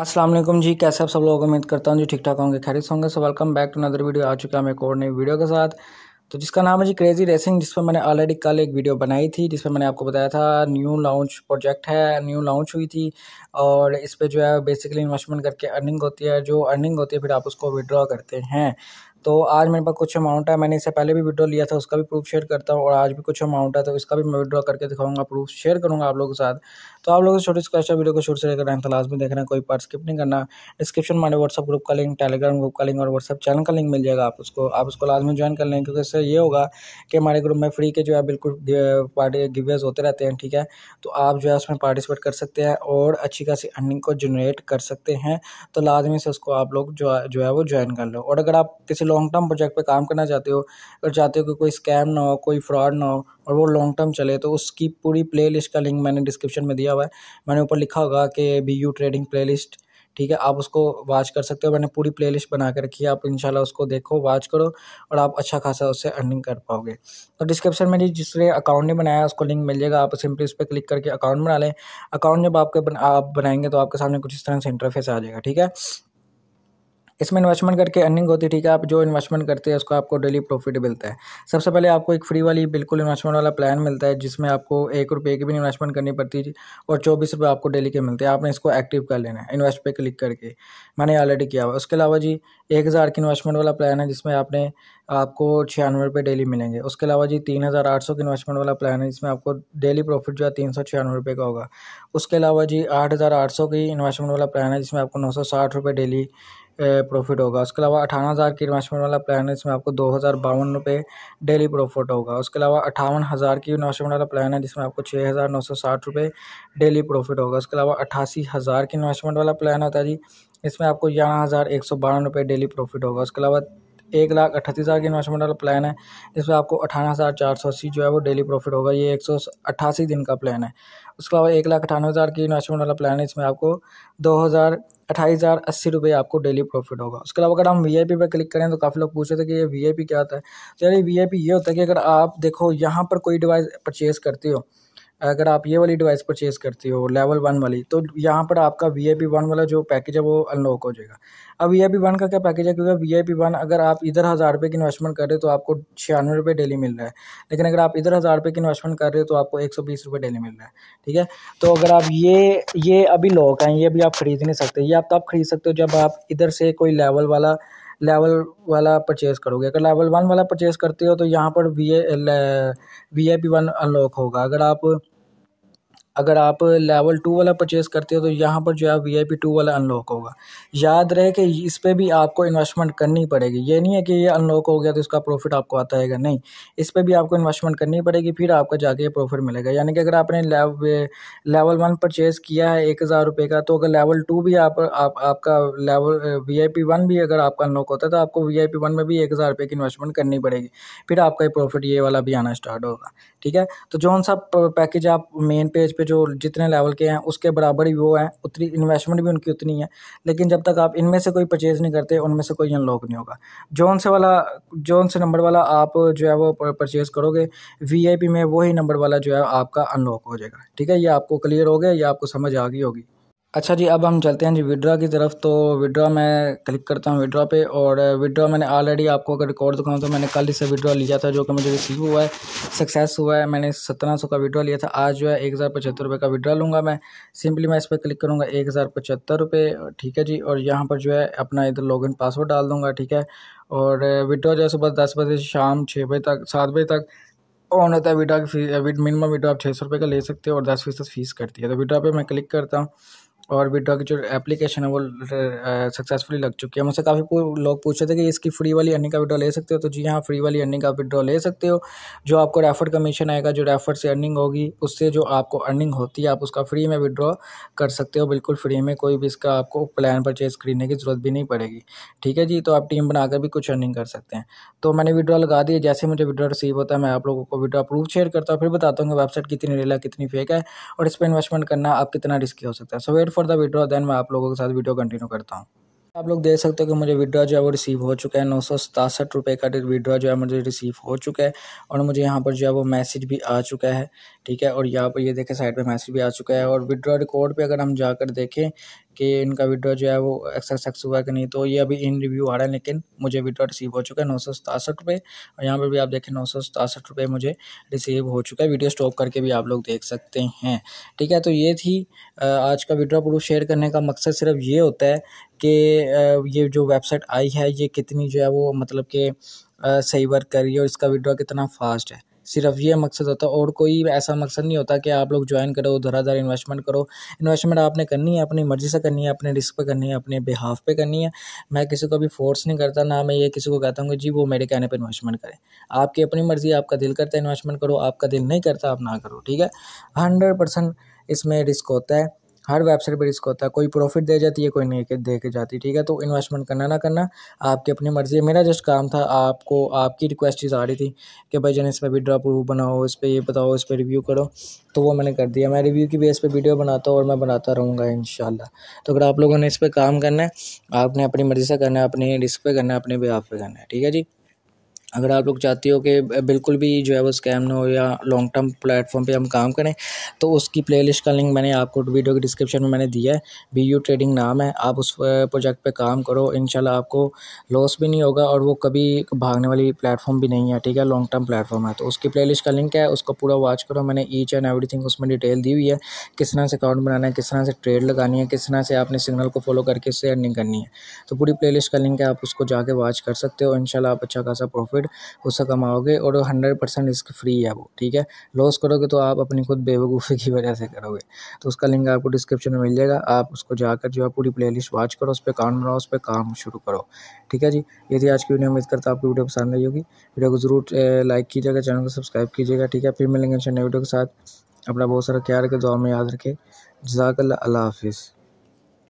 असलम जी कैसे आप सब लोग उम्मीद करता हूँ जी ठीक ठाक होंगे खैरिस होंगे so welcome back to another video आ चुका है मैं एक और नई वीडियो के साथ तो जिसका नाम है जी क्रेज़ी रेसिंग जिस पर मैंने ऑलरेडी कल एक वीडियो बनाई थी जिस पर मैंने आपको बताया था न्यू लॉन्च प्रोजेक्ट है न्यू लॉन्च हुई थी और इस पर जो है बेसिकली इन्वेस्टमेंट करके अर्निंग होती है जो अर्निंग होती है फिर आप उसको विड्रॉ करते हैं तो आज मेरे पास कुछ अमाउंट है मैंने इससे पहले भी विड्रॉ लिया था उसका भी प्रूफ शेयर करता हूँ और आज भी कुछ अमाउंट है तो इसका भी मैं विड्रॉ करके दिखाऊंगा प्रूफ शेयर करूँगा आप लोगों के साथ तो आप लोगों से छोटी वीडियो को शुरू से लेकर तो तलाश में देखना हैं कोई पार्ट स्किप नहीं करना डिस्क्रिप्शन मारे व्हाट्सअप ग्रुप का लिंक टेलीग्राम ग्रुप का लिंक और व्हाट्सअप चैनल का लिंक मिल जाएगा आप उसको आप उसको लाजमी ज्वाइन कर लें क्योंकि इससे ये होगा कि हमारे ग्रुप में फ्री के जो है बिल्कुल पार्टी गिवेज होते रहते हैं ठीक है तो आप जो है उसमें पार्टिसिपेट कर सकते हैं और अच्छी खासी अर्निंग को जनरेट कर सकते हैं तो लाजमी से उसको आप लोग जो है वो ज्वाइन कर लो और अगर आप किसी लॉन्ग टर्म प्रोजेक्ट पे काम करना चाहते हो अगर चाहते हो कि कोई स्कैम ना हो कोई फ्रॉड ना हो और वो लॉन्ग टर्म चले तो उसकी पूरी प्ले लिस्ट का लिंक मैंने डिस्क्रिप्शन में दिया हुआ है मैंने ऊपर लिखा होगा कि B U trading playlist ठीक है आप उसको वाच कर सकते हो मैंने पूरी प्लेलिस्ट बना के रखी है आप इंशाल्लाह उसको देखो वाच करो और आप अच्छा खासा उससे अर्निंग कर पाओगे तो डिस्क्रिप्शन में जिसने अकाउंट नहीं बनाया उसको लिंक मिल जाएगा आप सिंपली उस पर क्लिक करके अकाउंट बना लें अकाउंट जब आपके बन, आप बनाएंगे तो आपके सामने कुछ इस तरह से इंटरफेस आ जाएगा ठीक है इसमें इन्वेस्टमेंट करके अर्निंग होती है ठीक है आप जो इन्वेस्टमेंट करते हैं उसको आपको डेली प्रॉफिट मिलता है सबसे पहले आपको एक फ्री वाली बिल्कुल इन्वेस्टमेंट वाला प्लान मिलता है जिसमें आपको एक रुपये की भी इन्वेस्टमेंट करनी पड़ती है और चौबीस रुपये आपको डेली के मिलते हैं आपने इसको एक्टिव कर लेना है इन्वेस्ट पे क्लिक करके मैंने ऑलरेडी किया हुआ उसके अलावा जी एक हज़ार की इन्वेस्टमेंट वाला प्लान है जिसमें आपने आपको छियानवे रुपये डेली मिलेंगे उसके अलावा जी तीन हज़ार आठ सौ की इन्वेस्टमेंट वाला प्लान है जिसमें आपको डेली प्रॉफिट जो है तीन सौ छियानवे रुपये का होगा उसके अलावा जी आठ हज़ार आठ सौ की इन्वेस्टमेंट वाला प्लान है जिसमें आपको नौ सौ साठ रुपये डेली प्रॉफिट होगा उसके अलावा अठारह हज़ार की इन्वेस्टमेंट वाला प्लान है जिसमें आपको दो हज़ार बावन रुपये डेली प्रॉफिट होगा उसके अलावा अठावन हज़ार की इन्वेस्टमेंट वाला प्लान है जिसमें आपको छः हज़ार नौ सौ साठ रुपये डेली प्रॉफिट होगा उसके अलावा अट्ठासी हज़ार की इन्वेस्टमेंट वाला प्लान होता है जी इसमें आपको ग्यारह हज़ार एक सौ बारह रुपये डेली प्रॉफिट होगा उसके अलावा एक लाख अट्ठतीस हज़ार का इन्वेस्टमेंट वाला प्लान है इसमें आपको अठारह हज़ार चार सौ अस्सी जो है वो डेली प्रॉफिट होगा ये एक सौ अट्ठासी दिन का प्लान है उसके अलावा एक लाख अठानवे हज़ार की इन्वेस्टमेंट वाला प्लान है इसमें आपको दो हज़ार अट्ठाईस हज़ार अस्सी रुपये आपको डेली प्रॉफिट होगा उसके अलावा अगर हम वी आई पी पर क्लिक करें तो काफ़ी लोग पूछे थे कि ये वी आई पी क्या होता है तो यार वी आई पी ये होता है कि अगर आप देखो यहाँ पर कोई डिवाइस परचेज़ करते हो अगर आप ये वाली डिवाइस परचेज़ करते हो लेवल वन वाली तो यहाँ पर आपका वी आई पी वन वाला जो पैकेज है वो अनलॉक हो जाएगा अब वी आई पी वन का क्या पैकेज है क्योंकि वी आई पी वन अगर आप इधर हज़ार रुपये की इन्वेस्टमेंट कर रहे हो तो आपको छियानवे रुपये डेली मिल रहा है लेकिन अगर आप इधर हज़ार रुपये की इन्वेस्टमेंट कर रहे हो तो आपको एक सौ बीस रुपये डेली मिल रहा है ठीक है तो अगर आप ये ये अभी लॉक हैं ये अभी आप ख़रीद नहीं सकते ये आप तब खरीद सकते हो जब आप इधर से कोई लेवल वाला लेवल वाला परचेज़ करोगे अगर लेवल वन वाला परचेज़ करते हो तो यहाँ पर V A V I P one unlock होगा अगर आप अगर आप लेवल टू वाला परचेज़ करते हो तो यहाँ पर जो है वी आई पी टू वाला अनलॉक होगा याद रहे कि इस पर भी आपको इन्वेस्टमेंट करनी पड़ेगी ये नहीं है कि ये अनलॉक हो गया तो इसका प्रॉफिट आपको आता है नहीं इस पर भी आपको इन्वेस्टमेंट करनी पड़ेगी फिर आपका जाके प्रॉफिट मिलेगा यानी कि अगर आपने लेवल वन परचेज़ किया है एक हज़ार रुपये का तो अगर लेवल टू भी आप, आप आपका level V I P one भी अगर आपका अनलॉक होता है तो आपको वी आई पी वन में भी एक हज़ार रुपये की इन्वेस्टमेंट करनी पड़ेगी फिर आपका प्रॉफिट ये वाला भी आना स्टार्ट होगा ठीक है तो जो सा पैकेज आप मेन पेज पर पे जो जितने लेवल के हैं उसके बराबर ही वो हैं उतनी इन्वेस्टमेंट भी उनकी उतनी है लेकिन जब तक आप इनमें से कोई परचेज़ नहीं करते उनमें से कोई अनलॉक नहीं होगा जोन से वाला जोन से नंबर वाला आप जो है वो परचेज़ करोगे वी में वही नंबर वाला जो है आपका अनलॉक हो जाएगा ठीक है ये आपको क्लियर हो गया ये आपको समझ आ गई होगी अच्छा जी अब हम चलते हैं जी विड्रा की तरफ तो विड्रा मैं क्लिक करता हूँ विड्रा पे और विड्रा मैंने ऑलरेडी आपको अगर रिकॉर्ड दिखाऊँ तो मैंने कल इसे विड्रा लिया था जो कि मुझे रिसीव हुआ है सक्सेस हुआ है मैंने सत्रह सौ का विड्रा लिया था आज जो है एक हज़ार पचहत्तर रुपये का विड्रा लूँगा मैं सिंपली मैं इस पर क्लिक करूँगा एक हज़ार पचहत्तर रुपये ठीक है जी और यहाँ पर जो है अपना इधर लॉगिन पासवर्ड डाल दूँगा ठीक है और विड्रा जो है सुबह दस बजे से शाम छः बजे तक सात बजे तक ऑन होता है विड्रा की फीस मिनिमम विड्रा आप छः सौ रुपये का ले सकते हो और दस फीसद फीस करती है तो विड्रा पे मैं क्लिक करता हूँ और विड्रॉ की जो एप्लीकेशन है वो सक्सेसफुली लग चुकी है मुझसे काफ़ी लोग पूछ रहे थे कि इसकी फ्री वाली अर्निंग का विड्रॉ ले सकते हो तो जी हाँ फ्री वाली अर्निंग का विड्रॉ ले सकते हो जो आपको रेफर कमीशन आएगा जो रेफर से अर्निंग होगी उससे जो आपको अर्निंग होती है आप उसका फ्री में विड्रॉ कर सकते हो बिल्कुल फ्री में कोई भी इसका आपको प्लान परचेज खरीदने की ज़रूरत भी नहीं पड़ेगी ठीक है जी तो आप टीम बनाकर भी कुछ अर्निंग कर सकते हैं तो मैंने विड्रॉ लगा दिया जैसे मुझे विड्रॉ रिसीव होता है मैं आप लोगों को विड्रॉ प्रूफ शेयर करता हूँ फिर बताता हूँ कि वेबसाइट कितनी रेला कितनी फेक है और इस पर इन्वेस्टमेंट करना आप कितना रिस्की हो सकता है so wait for the withdraw then मैं आप लोगों के साथ वीडियो कंटिन्यू करता हूँ आप लोग देख सकते हो कि मुझे विड्रॉ जो है वो रिसीव हो चुका है नौ सौ सतासठ रुपये का विड्रॉ जो है मुझे रिसीव हो चुका है और मुझे यहाँ पर जो है वो मैसेज भी आ चुका है ठीक है और यहाँ पर ये देखें साइड पे मैसेज भी आ चुका है और विड्रॉ रिकॉर्ड पे अगर हम जाकर देखें कि इनका विड्रॉ जो है वो सक्सेस हुआ कि नहीं तो ये अभी इन रिव्यू आ रहा है लेकिन मुझे विड्रॉ रिसीव हो चुका है नौ सौ सतासठ रुपये और यहाँ पर भी आप देखें नौ सौ सतासठ रुपये मुझे रिसीव हो चुका है वीडियो स्टॉप करके भी आप लोग देख सकते हैं ठीक है तो ये थी आज का विड्रॉ प्रूफ शेयर करने का मकसद सिर्फ ये होता है कि ये जो वेबसाइट आई है ये कितनी जो है वो मतलब कि सही वर्क कर रही है और इसका विड्रॉ कितना फास्ट है सिर्फ ये मकसद होता है और कोई ऐसा मकसद नहीं होता कि आप लोग ज्वाइन करो धराधर इन्वेस्टमेंट करो इन्वेस्टमेंट आपने करनी है अपनी मर्जी से करनी है अपने रिस्क पर करनी है अपने बिहाफ पे करनी है मैं किसी को भी फोर्स नहीं करता ना मैं ये किसी को कहता हूँ कि जी वो मेरे कहने पर इन्वेस्टमेंट करें आपकी अपनी मर्जी आपका दिल करता है इन्वेस्टमेंट करो आपका दिल नहीं करता आप ना करो ठीक है हंड्रेड परसेंट इसमें रिस्क होता है हर वेबसाइट पर रिस्क होता है कोई प्रॉफिट दे जाती है कोई नहीं के दे के जाती ठीक है तो इन्वेस्टमेंट करना ना करना आपकी अपनी मर्ज़ी है मेरा जस्ट काम था आपको आपकी रिक्वेस्टिज आ रही थी कि भाई जन इस पर विड्रा प्रूफ बनाओ इस पर ये बताओ इस पर रिव्यू करो तो वो मैंने कर दिया मैं रिव्यू की बेस पर वीडियो बनाता हूँ और मैं बनाता रहूँगा इन तो अगर आप लोगों ने इस पर काम करना है आपने अपनी मर्ज़ी से करना है अपने रिस्क पर करना है अपने बेहाफ पर करना है ठीक है जी अगर आप लोग चाहते हो कि बिल्कुल भी जो है वो स्कैम ना हो या लॉन्ग टर्म प्लेटफॉर्म पे हम काम करें तो उसकी प्लेलिस्ट का लिंक मैंने आपको वीडियो के डिस्क्रिप्शन में मैंने दिया है बी यू ट्रेडिंग नाम है आप उस प्रोजेक्ट पे काम करो इनशाला आपको लॉस भी नहीं होगा और वो कभी भागने वाली प्लेटफॉर्म भी नहीं है ठीक है लॉन्ग टर्म प्लेटफॉर्म है तो उसकी लिस्ट का लिंक है उसको पूरा वॉच करो मैंने ईच एंड एवरी उसमें डिटेल दी हुई है किस तरह से अकाउंट बनाना है किस तरह से ट्रेड लगानी है किस तरह से आपने सिग्नल को फॉलो करके उससे अर्निंग करनी है तो पूरी प्ले का लिंक है आप उसको जाकर वॉच कर सकते हो इनशाला आप अच्छा खासा प्रॉफिट प्रॉफिट उससे कमाओगे और हंड्रेड परसेंट रिस्क फ्री है वो ठीक है लॉस करोगे तो आप अपनी खुद बेवकूफ़ी की वजह से करोगे तो उसका लिंक आपको डिस्क्रिप्शन में मिल जाएगा आप उसको जाकर जो है पूरी प्ले लिस्ट वॉच करो उस पर काम बनाओ उस पर काम शुरू करो ठीक है जी ये थी आज की वीडियो उम्मीद करता आपकी वीडियो पसंद आई होगी वीडियो को ज़रूर लाइक कीजिएगा चैनल को सब्सक्राइब कीजिएगा ठीक है फिर मिलेंगे नए वीडियो के साथ अपना बहुत सारा ख्याल रखें दुआ में याद रखें अल्लाह हाफिज़